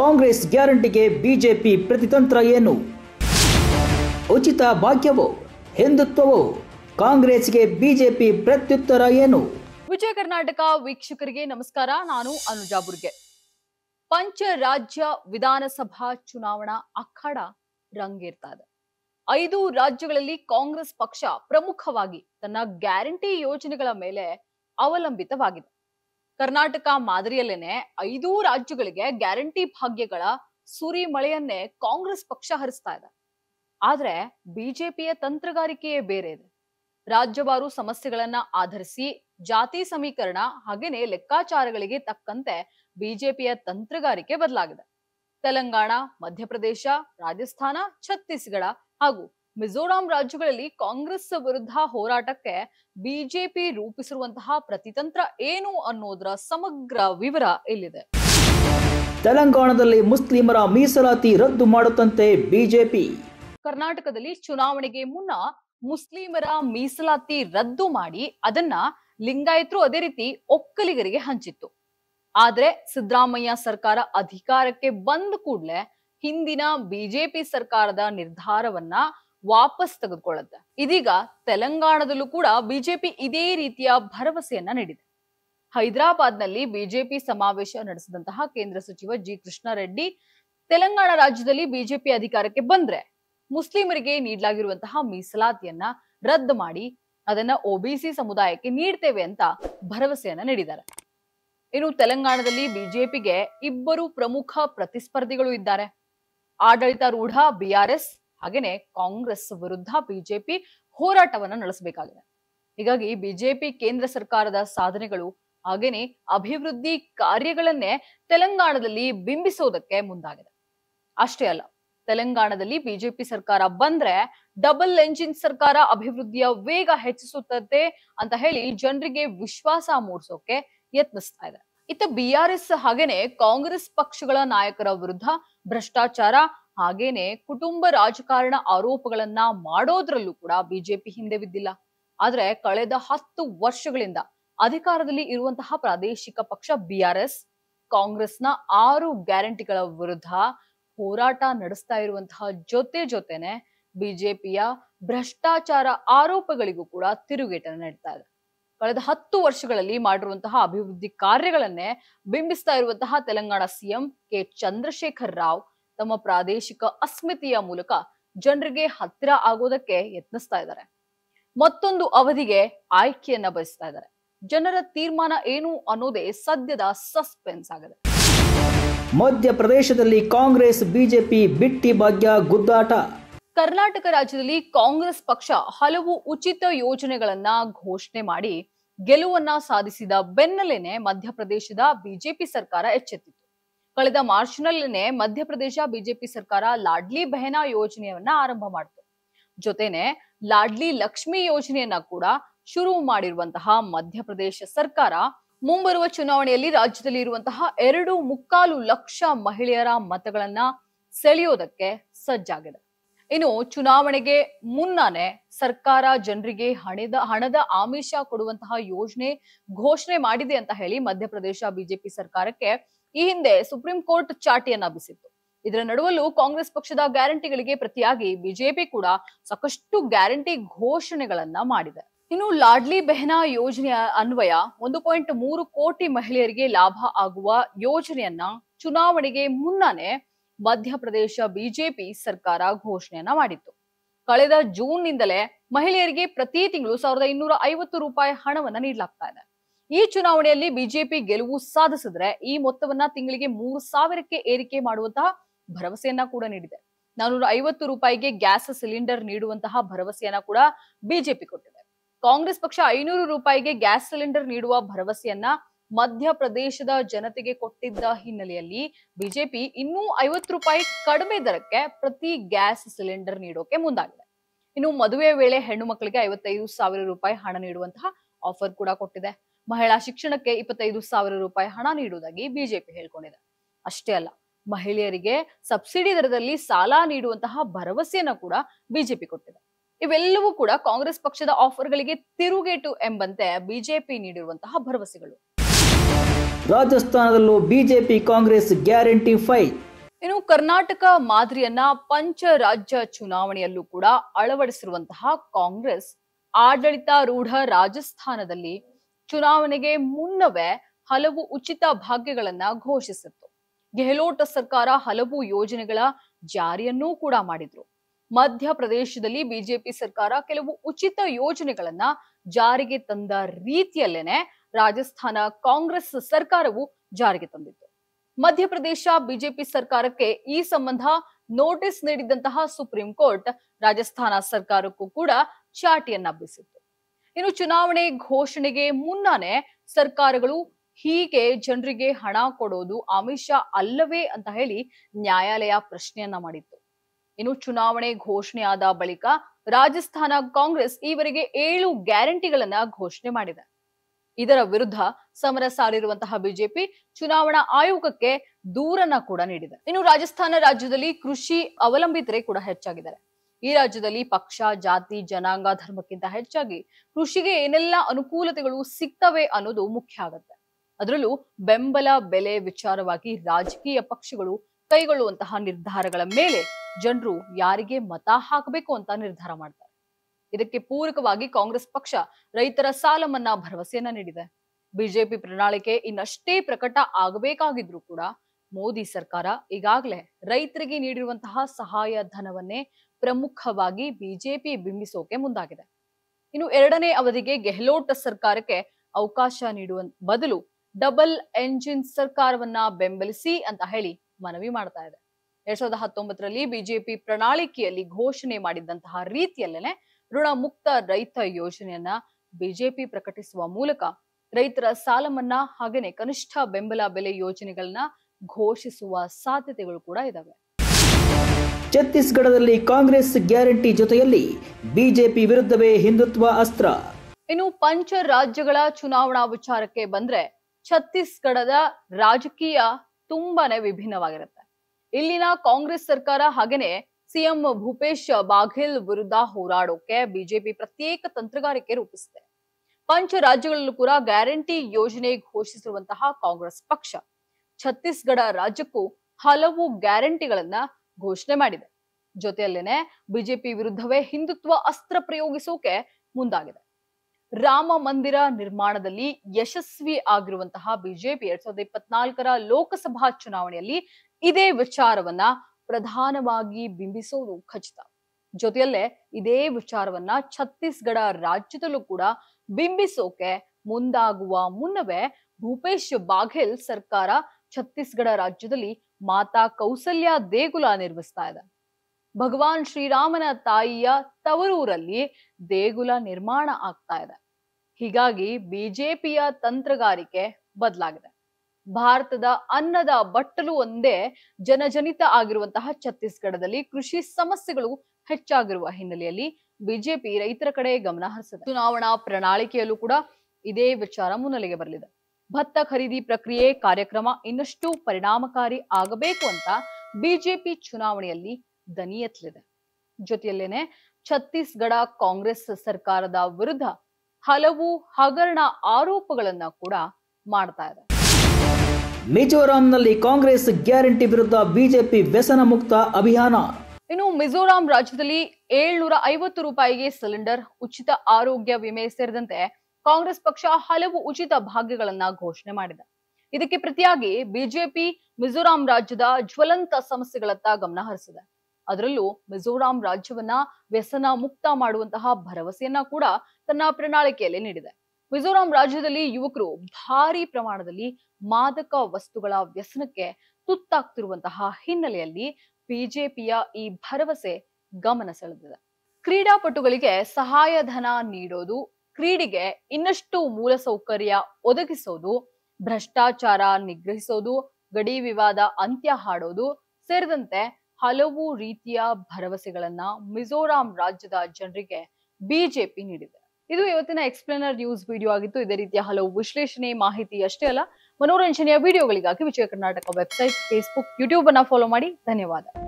Congress ಗ್ಯಾರಂಟಿಗೆ BJP ಪ್ರತಿತಂತ್ರ ಏನು ಉಚಿತ ಭಾಗ್ಯವೋ ಹಿಂದುತ್ವವೋ ಕಾಂಗ್ರೆಸ್ಗೆ ಬಿಜೆಪಿ ಪ್ರತ್ಯುತ್ತರ ಏನು ವಿಜಯ ಕರ್ನಾಟಕ ವೀಕ್ಷಕರಿಗೆ ನಮಸ್ಕಾರ ನಾನು ಅನುಜಾ ಬುರ್ಗೆ ಪಂಚ ರಾಜ್ಯ ವಿಧಾನಸಭಾ ಚುನಾವಣಾ ಅಖಾಡ ರಂಗೇರ್ತಾ ಇದೆ ಐದು ರಾಜ್ಯಗಳಲ್ಲಿ ಕಾಂಗ್ರೆಸ್ ಪಕ್ಷ ಪ್ರಮುಖವಾಗಿ ತನ್ನ ಗ್ಯಾರಂಟಿ ಯೋಜನೆಗಳ ಮೇಲೆ ಅವಲಂಬಿತವಾಗಿದೆ ಕರ್ನಾಟಕ ಮಾದರಿಯಲ್ಲೇನೆ ಐದು ರಾಜ್ಯಗಳಿಗೆ ಗ್ಯಾರಂಟಿ ಭಾಗ್ಯಗಳ ಮಳೆಯನ್ನೇ ಕಾಂಗ್ರೆಸ್ ಪಕ್ಷ ಹರಿಸ್ತಾ ಇದೆ ಆದ್ರೆ ಬಿಜೆಪಿಯ ತಂತ್ರಗಾರಿಕೆಯೇ ಬೇರೆ ಇದೆ ರಾಜ್ಯವಾರು ಸಮಸ್ಯೆಗಳನ್ನ ಆಧರಿಸಿ ಜಾತಿ ಸಮೀಕರಣ ಹಾಗೇನೆ ಲೆಕ್ಕಾಚಾರಗಳಿಗೆ ತಕ್ಕಂತೆ ಬಿಜೆಪಿಯ ತಂತ್ರಗಾರಿಕೆ ಬದಲಾಗಿದೆ ತೆಲಂಗಾಣ ಮಧ್ಯಪ್ರದೇಶ ರಾಜಸ್ಥಾನ ಛತ್ತೀಸ್ಗಢ ಹಾಗೂ ಮಿಜೋರಾಂ ರಾಜ್ಯಗಳಲ್ಲಿ ಕಾಂಗ್ರೆಸ್ ವಿರುದ್ಧ ಹೋರಾಟಕ್ಕೆ ಬಿಜೆಪಿ ರೂಪಿಸಿರುವಂತಹ ಪ್ರತಿತಂತ್ರ ಏನು ಅನ್ನೋದರ ಸಮಗ್ರ ವಿವರ ಇಲ್ಲಿದೆ ತೆಲಂಗಾಣದಲ್ಲಿ ಮುಸ್ಲಿಮರ ಮೀಸಲಾತಿ ರದ್ದು ಮಾಡುತ್ತಂತೆ ಬಿಜೆಪಿ ಕರ್ನಾಟಕದಲ್ಲಿ ಚುನಾವಣೆಗೆ ಮುನ್ನ ಮುಸ್ಲಿಮರ ಮೀಸಲಾತಿ ರದ್ದು ಮಾಡಿ ಅದನ್ನ ಲಿಂಗಾಯತರು ಅದೇ ರೀತಿ ಒಕ್ಕಲಿಗರಿಗೆ ಹಂಚಿತ್ತು ಆದ್ರೆ ಸಿದ್ದರಾಮಯ್ಯ ಸರ್ಕಾರ ಅಧಿಕಾರಕ್ಕೆ ಬಂದ ಕೂಡಲೇ ಹಿಂದಿನ ಬಿಜೆಪಿ ಸರ್ಕಾರದ ನಿರ್ಧಾರವನ್ನ ವಾಪಸ್ ತೆಗೆದುಕೊಳ್ಳುತ್ತೆ ಇದೀಗ ತೆಲಂಗಾಣದಲ್ಲೂ ಕೂಡ ಬಿಜೆಪಿ ಇದೇ ರೀತಿಯ ಭರವಸೆಯನ್ನ ನೀಡಿದೆ ಹೈದರಾಬಾದ್ನಲ್ಲಿ ಬಿಜೆಪಿ ಸಮಾವೇಶ ನಡೆಸಿದಂತಹ ಕೇಂದ್ರ ಸಚಿವ ಜಿ ಕೃಷ್ಣಾರೆಡ್ಡಿ ತೆಲಂಗಾಣ ರಾಜ್ಯದಲ್ಲಿ ಬಿಜೆಪಿ ಅಧಿಕಾರಕ್ಕೆ ಬಂದ್ರೆ ಮುಸ್ಲಿಮರಿಗೆ ನೀಡಲಾಗಿರುವಂತಹ ಮೀಸಲಾತಿಯನ್ನ ರದ್ದು ಮಾಡಿ ಅದನ್ನ ಒಬಿಸಿ ಸಮುದಾಯಕ್ಕೆ ನೀಡ್ತೇವೆ ಅಂತ ಭರವಸೆಯನ್ನ ನೀಡಿದ್ದಾರೆ ಇನ್ನು ತೆಲಂಗಾಣದಲ್ಲಿ ಬಿಜೆಪಿಗೆ ಇಬ್ಬರು ಪ್ರಮುಖ ಪ್ರತಿಸ್ಪರ್ಧಿಗಳು ಇದ್ದಾರೆ ಆಡಳಿತಾರೂಢ ಬಿಆರ್ಎಸ್ ಹಾಗೇನೆ ಕಾಂಗ್ರೆಸ್ ವಿರುದ್ಧ ಬಿಜೆಪಿ ಹೋರಾಟವನ್ನ ನಡೆಸಬೇಕಾಗಿದೆ ಹೀಗಾಗಿ ಬಿಜೆಪಿ ಕೇಂದ್ರ ಸರ್ಕಾರದ ಸಾಧನೆಗಳು ಹಾಗೇನೆ ಅಭಿವೃದ್ಧಿ ಕಾರ್ಯಗಳನ್ನೇ ತೆಲಂಗಾಣದಲ್ಲಿ ಬಿಂಬಿಸೋದಕ್ಕೆ ಮುಂದಾಗಿದೆ ಅಷ್ಟೇ ಅಲ್ಲ ತೆಲಂಗಾಣದಲ್ಲಿ ಬಿಜೆಪಿ ಸರ್ಕಾರ ಬಂದ್ರೆ ಡಬಲ್ ಎಂಜಿನ್ ಸರ್ಕಾರ ಅಭಿವೃದ್ಧಿಯ ವೇಗ ಹೆಚ್ಚಿಸುತ್ತದೆ ಅಂತ ಹೇಳಿ ಜನರಿಗೆ ವಿಶ್ವಾಸ ಮೂಡಿಸೋಕೆ ಯತ್ನಿಸ್ತಾ ಇದೆ ಇತ್ತ ಬಿ ಎಸ್ ಹಾಗೇನೆ ಕಾಂಗ್ರೆಸ್ ಪಕ್ಷಗಳ ನಾಯಕರ ವಿರುದ್ಧ ಭ್ರಷ್ಟಾಚಾರ ಹಾಗೇನೆ ಕುಟುಂಬ ರಾಜಕಾರಣ ಆರೋಪಗಳನ್ನ ಮಾಡೋದ್ರಲ್ಲೂ ಕೂಡ ಬಿಜೆಪಿ ಹಿಂದೆ ಬಿದ್ದಿಲ್ಲ ಆದ್ರೆ ಕಳೆದ ಹತ್ತು ವರ್ಷಗಳಿಂದ ಅಧಿಕಾರದಲ್ಲಿ ಇರುವಂತಹ ಪ್ರಾದೇಶಿಕ ಪಕ್ಷ ಬಿಆರ್ಎಸ್ ಕಾಂಗ್ರೆಸ್ನ ಆರು ಗ್ಯಾರಂಟಿಗಳ ವಿರುದ್ಧ ಹೋರಾಟ ನಡೆಸ್ತಾ ಇರುವಂತಹ ಜೊತೆ ಜೊತೆನೆ ಬಿಜೆಪಿಯ ಭ್ರಷ್ಟಾಚಾರ ಆರೋಪಗಳಿಗೂ ಕೂಡ ತಿರುಗೇಟನ್ನು ನೀಡ್ತಾ ಇದೆ ಕಳೆದ ಹತ್ತು ವರ್ಷಗಳಲ್ಲಿ ಮಾಡಿರುವಂತಹ ಅಭಿವೃದ್ಧಿ ಕಾರ್ಯಗಳನ್ನೇ ಬಿಂಬಿಸ್ತಾ ಇರುವಂತಹ ತೆಲಂಗಾಣ ಸಿಎಂ ಕೆ ಚಂದ್ರಶೇಖರ್ ರಾವ್ ತಮ್ಮ ಪ್ರಾದೇಶಿಕ ಅಸ್ಮಿತೆಯ ಮೂಲಕ ಜನರಿಗೆ ಹತ್ತಿರ ಆಗೋದಕ್ಕೆ ಯತ್ನಿಸ್ತಾ ಇದ್ದಾರೆ ಮತ್ತೊಂದು ಅವಧಿಗೆ ಆಯ್ಕೆಯನ್ನ ಬಯಸ್ತಾ ಇದ್ದಾರೆ ಜನರ ತೀರ್ಮಾನ ಏನು ಅನ್ನೋದೇ ಸದ್ಯದ ಸಸ್ಪೆನ್ಸ್ ಆಗಿದೆ ಮಧ್ಯಪ್ರದೇಶದಲ್ಲಿ ಕಾಂಗ್ರೆಸ್ ಬಿಜೆಪಿ ಬಿಟ್ಟಿ ಭಾಗ್ಯ ಗುದ್ದಾಟ ಕರ್ನಾಟಕ ರಾಜ್ಯದಲ್ಲಿ ಕಾಂಗ್ರೆಸ್ ಪಕ್ಷ ಹಲವು ಉಚಿತ ಯೋಜನೆಗಳನ್ನ ಘೋಷಣೆ ಮಾಡಿ ಗೆಲುವನ್ನ ಸಾಧಿಸಿದ ಬೆನ್ನಲ್ಲೇನೆ ಮಧ್ಯಪ್ರದೇಶದ ಬಿಜೆಪಿ ಸರ್ಕಾರ ಎಚ್ಚೆತ್ತಿತ್ತು ಕಳೆದ ಮಾರ್ಚ್ನಲ್ಲೇ ಮಧ್ಯಪ್ರದೇಶ ಬಿಜೆಪಿ ಸರ್ಕಾರ ಲಾಡ್ಲಿ ಬೆಹನಾ ಯೋಜನೆಯನ್ನ ಆರಂಭ ಮಾಡಿತು ಜೊತೆನೆ ಲಾಡ್ಲಿ ಲಕ್ಷ್ಮಿ ಯೋಜನೆಯನ್ನ ಕೂಡ ಶುರು ಮಾಡಿರುವಂತಹ ಮಧ್ಯಪ್ರದೇಶ ಸರ್ಕಾರ ಮುಂಬರುವ ಚುನಾವಣೆಯಲ್ಲಿ ರಾಜ್ಯದಲ್ಲಿ ಇರುವಂತಹ ಎರಡು ಮುಕ್ಕಾಲು ಲಕ್ಷ ಮಹಿಳೆಯರ ಮತಗಳನ್ನ ಸೆಳೆಯೋದಕ್ಕೆ ಸಜ್ಜಾಗಿದೆ ಇನ್ನು ಚುನಾವಣೆಗೆ ಮುನ್ನಾನೆ ಸರ್ಕಾರ ಜನರಿಗೆ ಹಣದ ಹಣದ ಆಮಿಷ ಕೊಡುವಂತಹ ಯೋಜನೆ ಘೋಷಣೆ ಮಾಡಿದೆ ಅಂತ ಹೇಳಿ ಮಧ್ಯಪ್ರದೇಶ ಬಿಜೆಪಿ ಸರ್ಕಾರಕ್ಕೆ ಈ ಹಿಂದೆ ಸುಪ್ರೀಂ ಕೋರ್ಟ್ ಚಾಟಿಯನ್ನ ಬಿಸಿತ್ತು ಇದರ ನಡುವಲ್ಲೂ ಕಾಂಗ್ರೆಸ್ ಪಕ್ಷದ ಗ್ಯಾರಂಟಿಗಳಿಗೆ ಪ್ರತಿಯಾಗಿ ಬಿಜೆಪಿ ಕೂಡ ಸಾಕಷ್ಟು ಗ್ಯಾರಂಟಿ ಘೋಷಣೆಗಳನ್ನ ಮಾಡಿದೆ ಇನ್ನು ಲಾಡ್ಲಿ ಬೆಹನಾ ಯೋಜನೆಯ ಅನ್ವಯ ಒಂದು ಪಾಯಿಂಟ್ ಮೂರು ಕೋಟಿ ಮಹಿಳೆಯರಿಗೆ ಲಾಭ ಆಗುವ ಯೋಜನೆಯನ್ನ ಚುನಾವಣೆಗೆ ಮುನ್ನಾನೆ ಮಧ್ಯಪ್ರದೇಶ ಬಿಜೆಪಿ ಸರ್ಕಾರ ಘೋಷಣೆಯನ್ನ ಮಾಡಿತ್ತು ಕಳೆದ ಜೂನ್ ನಿಂದಲೇ ಮಹಿಳೆಯರಿಗೆ ಪ್ರತಿ ತಿಂಗಳು ಸಾವಿರದ ಇನ್ನೂರ ಐವತ್ತು ರೂಪಾಯಿ ಹಣವನ್ನ ನೀಡಲಾಗ್ತಾ ಇದೆ ಈ ಚುನಾವಣೆಯಲ್ಲಿ ಬಿಜೆಪಿ ಗೆಲುವು ಸಾಧಿಸಿದ್ರೆ ಈ ಮೊತ್ತವನ್ನ ತಿಂಗಳಿಗೆ ಮೂರು ಸಾವಿರಕ್ಕೆ ಏರಿಕೆ ಮಾಡುವಂತಹ ಭರವಸೆಯನ್ನ ಕೂಡ ನೀಡಿದೆ ನಾನೂರ ಐವತ್ತು ರೂಪಾಯಿಗೆ ಗ್ಯಾಸ್ ಸಿಲಿಂಡರ್ ನೀಡುವಂತಹ ಭರವಸೆಯನ್ನ ಕೂಡ ಬಿಜೆಪಿ ಕೊಟ್ಟಿದೆ ಕಾಂಗ್ರೆಸ್ ಪಕ್ಷ ಐನೂರು ರೂಪಾಯಿಗೆ ಗ್ಯಾಸ್ ಸಿಲಿಂಡರ್ ನೀಡುವ ಭರವಸೆಯನ್ನ ಮಧ್ಯಪ್ರದೇಶದ ಜನತೆಗೆ ಕೊಟ್ಟಿದ್ದ ಹಿನ್ನೆಲೆಯಲ್ಲಿ ಬಿಜೆಪಿ ಇನ್ನೂ ಐವತ್ತು ರೂಪಾಯಿ ಕಡಿಮೆ ದರಕ್ಕೆ ಪ್ರತಿ ಗ್ಯಾಸ್ ಸಿಲಿಂಡರ್ ನೀಡೋಕೆ ಮುಂದಾಗಿದೆ ಇನ್ನು ಮದುವೆ ವೇಳೆ ಹೆಣ್ಣು ಮಕ್ಕಳಿಗೆ ಐವತ್ತೈದು ಸಾವಿರ ರೂಪಾಯಿ ಹಣ ನೀಡುವಂತಹ ಆಫರ್ ಕೂಡ ಕೊಟ್ಟಿದೆ ಮಹಿಳಾ ಶಿಕ್ಷಣಕ್ಕೆ ಇಪ್ಪತ್ತೈದು ಸಾವಿರ ರೂಪಾಯಿ ಹಣ ನೀಡುವುದಾಗಿ ಬಿಜೆಪಿ ಹೇಳ್ಕೊಂಡಿದೆ ಅಷ್ಟೇ ಅಲ್ಲ ಮಹಿಳೆಯರಿಗೆ ಸಬ್ಸಿಡಿ ದರದಲ್ಲಿ ಸಾಲ ನೀಡುವಂತಹ ಭರವಸೆಯನ್ನ ಕೂಡ ಬಿಜೆಪಿ ಕೊಟ್ಟಿದೆ ಇವೆಲ್ಲವೂ ಕೂಡ ಕಾಂಗ್ರೆಸ್ ಪಕ್ಷದ ಆಫರ್ಗಳಿಗೆ ತಿರುಗೇಟು ಎಂಬಂತೆ ಬಿಜೆಪಿ ನೀಡಿರುವಂತಹ ಭರವಸೆಗಳು ರಾಜಸ್ಥಾನದಲ್ಲೂ ಬಿಜೆಪಿ ಕಾಂಗ್ರೆಸ್ ಗ್ಯಾರಂಟಿ ಫೈ ಇನ್ನು ಕರ್ನಾಟಕ ಮಾದರಿಯನ್ನ ಪಂಚ ರಾಜ್ಯ ಚುನಾವಣೆಯಲ್ಲೂ ಕೂಡ ಅಳವಡಿಸಿರುವಂತಹ ಕಾಂಗ್ರೆಸ್ ಆಡಳಿತಾರೂಢ ರಾಜಸ್ಥಾನದಲ್ಲಿ ಚುನಾವಣೆಗೆ ಮುನ್ನವೇ ಹಲವು ಉಚಿತ ಭಾಗ್ಯಗಳನ್ನ ಘೋಷಿಸಿತ್ತು ಗೆಹ್ಲೋಟ್ ಸರ್ಕಾರ ಹಲವು ಯೋಜನೆಗಳ ಜಾರಿಯನ್ನೂ ಕೂಡ ಮಾಡಿದ್ರು ಮಧ್ಯಪ್ರದೇಶದಲ್ಲಿ ಬಿಜೆಪಿ ಸರ್ಕಾರ ಕೆಲವು ಉಚಿತ ಯೋಜನೆಗಳನ್ನ ಜಾರಿಗೆ ತಂದ ರೀತಿಯಲ್ಲೇನೆ ರಾಜಸ್ಥಾನ ಕಾಂಗ್ರೆಸ್ ಸರ್ಕಾರವು ಜಾರಿಗೆ ತಂದಿತ್ತು ಮಧ್ಯಪ್ರದೇಶ ಬಿಜೆಪಿ ಸರ್ಕಾರಕ್ಕೆ ಈ ಸಂಬಂಧ ನೋಟಿಸ್ ನೀಡಿದಂತಹ ಸುಪ್ರೀಂ ಕೋರ್ಟ್ ರಾಜಸ್ಥಾನ ಸರ್ಕಾರಕ್ಕೂ ಕೂಡ ಚಾಟಿಯನ್ನ ಬಿಸಿತ್ತು ಇನ್ನು ಚುನಾವಣೆ ಘೋಷಣೆಗೆ ಮುನ್ನಾನೆ ಸರ್ಕಾರಗಳು ಹೀಗೆ ಜನರಿಗೆ ಹಣ ಕೊಡೋದು ಆಮಿಷ ಅಲ್ಲವೇ ಅಂತ ಹೇಳಿ ನ್ಯಾಯಾಲಯ ಪ್ರಶ್ನೆಯನ್ನ ಮಾಡಿತ್ತು ಇನ್ನು ಚುನಾವಣೆ ಘೋಷಣೆಯಾದ ಬಳಿಕ ರಾಜಸ್ಥಾನ ಕಾಂಗ್ರೆಸ್ ಈವರೆಗೆ ಏಳು ಗ್ಯಾರಂಟಿಗಳನ್ನ ಘೋಷಣೆ ಮಾಡಿದೆ ಇದರ ವಿರುದ್ಧ ಸಮರ ಸಾರಿರುವಂತಹ ಬಿಜೆಪಿ ಚುನಾವಣಾ ಆಯೋಗಕ್ಕೆ ದೂರನ ಕೂಡ ನೀಡಿದೆ ಇನ್ನು ರಾಜಸ್ಥಾನ ರಾಜ್ಯದಲ್ಲಿ ಕೃಷಿ ಅವಲಂಬಿತರೆ ಕೂಡ ಹೆಚ್ಚಾಗಿದ್ದಾರೆ ಈ ರಾಜ್ಯದಲ್ಲಿ ಪಕ್ಷ ಜಾತಿ ಜನಾಂಗ ಧರ್ಮಕ್ಕಿಂತ ಹೆಚ್ಚಾಗಿ ಕೃಷಿಗೆ ಏನೆಲ್ಲ ಅನುಕೂಲತೆಗಳು ಸಿಗ್ತವೆ ಅನ್ನೋದು ಮುಖ್ಯ ಆಗತ್ತೆ ಅದರಲ್ಲೂ ಬೆಂಬಲ ಬೆಲೆ ವಿಚಾರವಾಗಿ ರಾಜಕೀಯ ಪಕ್ಷಗಳು ಕೈಗೊಳ್ಳುವಂತಹ ನಿರ್ಧಾರಗಳ ಮೇಲೆ ಜನರು ಯಾರಿಗೆ ಮತ ಹಾಕಬೇಕು ಅಂತ ನಿರ್ಧಾರ ಮಾಡ್ತಾರೆ ಇದಕ್ಕೆ ಪೂರಕವಾಗಿ ಕಾಂಗ್ರೆಸ್ ಪಕ್ಷ ರೈತರ ಸಾಲ ಮನ್ನಾ ಭರವಸೆಯನ್ನ ನೀಡಿದೆ ಬಿಜೆಪಿ ಪ್ರಣಾಳಿಕೆ ಇನ್ನಷ್ಟೇ ಪ್ರಕಟ ಆಗಬೇಕಾಗಿದ್ರು ಕೂಡ ಮೋದಿ ಸರ್ಕಾರ ಈಗಾಗಲೇ ರೈತರಿಗೆ ನೀಡಿರುವಂತಹ ಸಹಾಯ ಧನವನ್ನೇ ಪ್ರಮುಖವಾಗಿ ಬಿಜೆಪಿ ಬಿಂಬಿಸೋಕೆ ಮುಂದಾಗಿದೆ ಇನ್ನು ಎರಡನೇ ಅವಧಿಗೆ ಗೆಹ್ಲೋಟ್ ಸರ್ಕಾರಕ್ಕೆ ಅವಕಾಶ ನೀಡುವ ಬದಲು ಡಬಲ್ ಎಂಜಿನ್ ಸರ್ಕಾರವನ್ನ ಬೆಂಬಲಿಸಿ ಅಂತ ಹೇಳಿ ಮನವಿ ಮಾಡ್ತಾ ಇದೆ ಎರಡ್ ಸಾವಿರದ ಹತ್ತೊಂಬತ್ತರಲ್ಲಿ ಬಿಜೆಪಿ ಪ್ರಣಾಳಿಕೆಯಲ್ಲಿ ಘೋಷಣೆ ಮಾಡಿದ್ದಂತಹ ರೀತಿಯಲ್ಲೇನೆ ಋಣಮುಕ್ತ ರೈತ ಯೋಜನೆಯನ್ನ ಬಿಜೆಪಿ ಪ್ರಕಟಿಸುವ ಮೂಲಕ ರೈತರ ಸಾಲ ಮನ್ನಾ ಹಾಗೇನೆ ಕನಿಷ್ಠ ಬೆಂಬಲ ಬೆಲೆ ಯೋಜನೆಗಳನ್ನ ಘೋಷಿಸುವ ಸಾಧ್ಯತೆಗಳು ಕೂಡ ಇದಾವೆ ಛತ್ತೀಸ್ಗಢದಲ್ಲಿ ಕಾಂಗ್ರೆಸ್ ಗ್ಯಾರಂಟಿ ಜೊತೆಯಲ್ಲಿ ಬಿಜೆಪಿ ವಿರುದ್ಧವೇ ಹಿಂದುತ್ವ ಅಸ್ತ್ರ ಇನ್ನು ಪಂಚ ರಾಜ್ಯಗಳ ಚುನಾವಣಾ ವಿಚಾರಕ್ಕೆ ಬಂದ್ರೆ ಛತ್ತೀಸ್ಗಢದ ರಾಜಕೀಯ ತುಂಬಾನೇ ವಿಭಿನ್ನವಾಗಿರುತ್ತೆ ಇಲ್ಲಿನ ಕಾಂಗ್ರೆಸ್ ಸರ್ಕಾರ ಹಾಗೇನೆ ಸಿಎಂ ಭೂಪೇಶ್ ಬಾಘೇಲ್ ವಿರುದ್ಧ ಹೋರಾಡೋಕೆ ಬಿಜೆಪಿ ಪ್ರತ್ಯೇಕ ತಂತ್ರಗಾರಿಕೆ ರೂಪಿಸಿದೆ ಪಂಚ ರಾಜ್ಯಗಳಲ್ಲೂ ಕೂಡ ಗ್ಯಾರಂಟಿ ಯೋಜನೆ ಘೋಷಿಸಿರುವಂತಹ ಕಾಂಗ್ರೆಸ್ ಪಕ್ಷ ಛತ್ತೀಸ್ಗಢ ರಾಜ್ಯಕ್ಕೂ ಹಲವು ಗ್ಯಾರಂಟಿಗಳನ್ನ ಘೋಷಣೆ ಮಾಡಿದೆ ಜೊತೆಯಲ್ಲೇನೆ ಬಿಜೆಪಿ ವಿರುದ್ಧವೇ ಹಿಂದುತ್ವ ಅಸ್ತ್ರ ಪ್ರಯೋಗಿಸೋಕೆ ಮುಂದಾಗಿದೆ ರಾಮ ಮಂದಿರ ನಿರ್ಮಾಣದಲ್ಲಿ ಯಶಸ್ವಿ ಆಗಿರುವಂತಹ ಬಿಜೆಪಿ ಎರಡ್ ಸಾವಿರದ ಇಪ್ಪತ್ನಾಲ್ಕರ ಲೋಕಸಭಾ ಚುನಾವಣೆಯಲ್ಲಿ ಇದೇ ವಿಚಾರವನ್ನ ಪ್ರಧಾನವಾಗಿ ಬಿಂಬಿಸೋದು ಖಚಿತ ಜೊತೆಯಲ್ಲೇ ಇದೇ ವಿಚಾರವನ್ನ ಛತ್ತೀಸ್ಗಢ ರಾಜ್ಯದಲ್ಲೂ ಕೂಡ ಬಿಂಬಿಸೋಕೆ ಮುಂದಾಗುವ ಮುನ್ನವೇ ಭೂಪೇಶ್ ಬಾಘೇಲ್ ಸರ್ಕಾರ ಛತ್ತೀಸ್ಗಢ ರಾಜ್ಯದಲ್ಲಿ ಮಾತಾ ಕೌಸಲ್ಯ ದೇಗುಲ ನಿರ್ಮಿಸ್ತಾ ಇದೆ ಭಗವಾನ್ ಶ್ರೀರಾಮನ ತಾಯಿಯ ತವರೂರಲ್ಲಿ ದೇಗುಲ ನಿರ್ಮಾಣ ಆಗ್ತಾ ಇದೆ ಹೀಗಾಗಿ ಬಿಜೆಪಿಯ ತಂತ್ರಗಾರಿಕೆ ಬದಲಾಗಿದೆ ಭಾರತದ ಅನ್ನದ ಬಟ್ಟಲು ಒಂದೇ ಜನಜನಿತ ಆಗಿರುವಂತಹ ಛತ್ತೀಸ್ಗಢದಲ್ಲಿ ಕೃಷಿ ಸಮಸ್ಯೆಗಳು ಹೆಚ್ಚಾಗಿರುವ ಹಿನ್ನೆಲೆಯಲ್ಲಿ ಬಿಜೆಪಿ ರೈತರ ಕಡೆ ಗಮನ ಹರಿಸಿದೆ ಚುನಾವಣಾ ಪ್ರಣಾಳಿಕೆಯಲ್ಲೂ ಕೂಡ ಇದೇ ವಿಚಾರ ಮುನ್ನೆಲೆಗೆ ಬರಲಿದೆ ಭತ್ತ ಖರೀದಿ ಪ್ರಕ್ರಿಯೆ ಕಾರ್ಯಕ್ರಮ ಇನ್ನಷ್ಟು ಪರಿಣಾಮಕಾರಿ ಆಗಬೇಕು ಅಂತ ಬಿಜೆಪಿ ಚುನಾವಣೆಯಲ್ಲಿ ದನಿ ಎತ್ತಲಿದೆ ಜೊತೆಯಲ್ಲೇನೆ ಛತ್ತೀಸ್ಗಢ ಕಾಂಗ್ರೆಸ್ ಸರ್ಕಾರದ ವಿರುದ್ಧ ಹಲವು ಹಗರಣ ಆರೋಪಗಳನ್ನ ಕೂಡ ಮಾಡ್ತಾ ಇದೆ ಮಿಜೋರಾಂನಲ್ಲಿ ಕಾಂಗ್ರೆಸ್ ಗ್ಯಾರಂಟಿ ವಿರುದ್ಧ ಬಿಜೆಪಿ ವ್ಯಸನ ಮುಕ್ತ ಅಭಿಯಾನ ಇನ್ನು ಮಿಜೋರಾಂ ರಾಜ್ಯದಲ್ಲಿ ಏಳ್ನೂರ ಐವತ್ತು ರೂಪಾಯಿಗೆ ಸಿಲಿಂಡರ್ ಉಚಿತ ಆರೋಗ್ಯ ವಿಮೆ ಸೇರಿದಂತೆ ಕಾಂಗ್ರೆಸ್ ಪಕ್ಷ ಹಲವು ಉಚಿತ ಭಾಗ್ಯಗಳನ್ನ ಘೋಷಣೆ ಮಾಡಿದೆ ಇದಕ್ಕೆ ಪ್ರತಿಯಾಗಿ ಬಿಜೆಪಿ ಮಿಜೋರಾಂ ರಾಜ್ಯದ ಜ್ವಲಂತ ಸಮಸ್ಯೆಗಳತ್ತ ಗಮನ ಹರಿಸಿದೆ ಅದರಲ್ಲೂ ಮಿಜೋರಾಂ ರಾಜ್ಯವನ್ನ ವ್ಯಸನ ಮುಕ್ತ ಮಾಡುವಂತಹ ಭರವಸೆಯನ್ನ ಕೂಡ ತನ್ನ ಪ್ರಣಾಳಿಕೆಯಲ್ಲಿ ನೀಡಿದೆ ಮಿಜೋರಾಂ ರಾಜ್ಯದಲ್ಲಿ ಯುವಕರು ಭಾರಿ ಪ್ರಮಾಣದಲ್ಲಿ ಮಾದಕ ವಸ್ತುಗಳ ವ್ಯಸನಕ್ಕೆ ತುತ್ತಾಗ್ತಿರುವಂತಹ ಹಿನ್ನೆಲೆಯಲ್ಲಿ ಬಿಜೆಪಿಯ ಈ ಭರವಸೆ ಗಮನ ಸೆಳೆದಿದೆ ಕ್ರೀಡಾಪಟುಗಳಿಗೆ ಸಹಾಯಧನ ನೀಡೋದು ಕ್ರೀಡೆಗೆ ಇನ್ನಷ್ಟು ಮೂಲಸೌಕರ್ಯ ಒದಗಿಸೋದು ಭ್ರಷ್ಟಾಚಾರ ನಿಗ್ರಹಿಸೋದು ಗಡಿ ವಿವಾದ ಅಂತ್ಯ ಹಾಡೋದು ಸೇರಿದಂತೆ ಹಲವು ರೀತಿಯ ಭರವಸೆಗಳನ್ನ ಮಿಜೋರಾಂ ರಾಜ್ಯದ ಜನರಿಗೆ ಬಿಜೆಪಿ ನೀಡಿದೆ ಇದು ಇವತ್ತಿನ ಎಕ್ಸ್ಪ್ಲೇನರ್ ನ್ಯೂಸ್ ವಿಡಿಯೋ ಆಗಿತ್ತು ಇದೇ ರೀತಿಯ ಹಲವು ವಿಶ್ಲೇಷಣೆ ಮಾಹಿತಿ ಅಷ್ಟೇ ಅಲ್ಲ ಮನೋರಂಜನೆಯ ವಿಡಿಯೋಗಳಿಗಾಗಿ Vijaya Karnataka website Facebook YouTube ಅನ್ನ ಫಾಲೋ ಮಾಡಿ ಧನ್ಯವಾದ